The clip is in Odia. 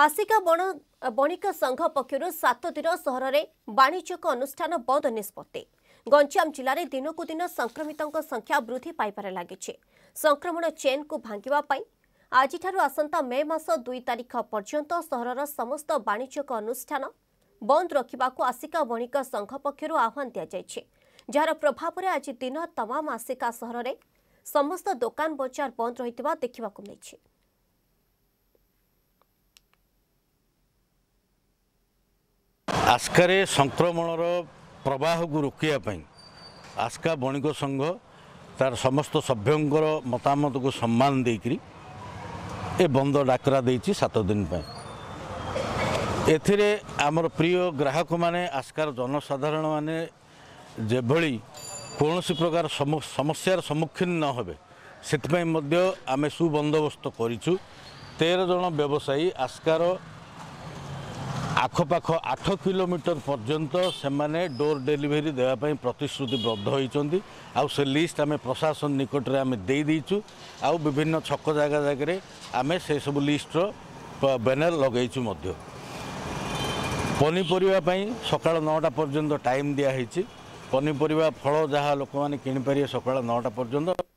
ଆସିକା ବଣ ବଣିକ ସଂଘ ପକ୍ଷରୁ ସାତ ଦିନ ସହରରେ ବାଣିଜ୍ୟିକ ଅନୁଷ୍ଠାନ ବନ୍ଦ ନିଷ୍ପତ୍ତି ଗଞ୍ଜାମ ଜିଲ୍ଲାରେ ଦିନକୁ ଦିନ ସଂକ୍ରମିତଙ୍କ ସଂଖ୍ୟା ବୃଦ୍ଧି ପାଇବାରେ ଲାଗିଛି ସଂକ୍ରମଣ ଚେନ୍କୁ ଭାଙ୍ଗିବା ପାଇଁ ଆଜିଠାରୁ ଆସନ୍ତା ମେ ମାସ ଦୁଇ ତାରିଖ ପର୍ଯ୍ୟନ୍ତ ସହରର ସମସ୍ତ ବାଣିଜ୍ୟିକ ଅନୁଷ୍ଠାନ ବନ୍ଦ ରଖିବାକୁ ଆସିକା ବଣିକ ସଂଘ ପକ୍ଷରୁ ଆହ୍ୱାନ ଦିଆଯାଇଛି ଯାହାର ପ୍ରଭାବରେ ଆଜି ଦିନ ତମାମ ଆସିକା ସହରରେ ସମସ୍ତ ଦୋକାନ ବଜାର ବନ୍ଦ ରହିଥିବା ଦେଖିବାକୁ ମିଳିଛି ଆସ୍କାରେ ସଂକ୍ରମଣର ପ୍ରବାହକୁ ରୋକିବା ପାଇଁ ଆସ୍କା ବଣିକ ସଂଘ ତାର ସମସ୍ତ ସଭ୍ୟଙ୍କର ମତାମତକୁ ସମ୍ମାନ ଦେଇକରି ଏ ବନ୍ଦ ଡାକରା ଦେଇଛି ସାତ ଦିନ ପାଇଁ ଏଥିରେ ଆମର ପ୍ରିୟ ଗ୍ରାହକମାନେ ଆସ୍କାର ଜନସାଧାରଣମାନେ ଯେଭଳି କୌଣସି ପ୍ରକାର ସମସ୍ୟାର ସମ୍ମୁଖୀନ ନ ହେବେ ସେଥିପାଇଁ ମଧ୍ୟ ଆମେ ସୁବନ୍ଦୋବସ୍ତ କରିଛୁ ତେର ଜଣ ବ୍ୟବସାୟୀ ଆସ୍କାର আখপাখ আট কিলোমিটর পর্যন্ত সেমানে ডোর ডেলিভারি দেওয়া প্রতিশ্রুতিবদ্ধ হয়েছেন আউ সে লিস্ট আমি প্রশাসন নিকটে আমি দেই দিয়েছু আউ বিভিন্ন ছক জায়গা জায়গায় আমি সেসব লিস্টর ব্যানার লগাইছু মধ্য পনিপরিবা সকাল নটা পর্যন্ত টাইম দিয়া হয়েছে পনিপরিবা ফল যা লোক মানে কিনিপারে সকাল নটা পর্যন্ত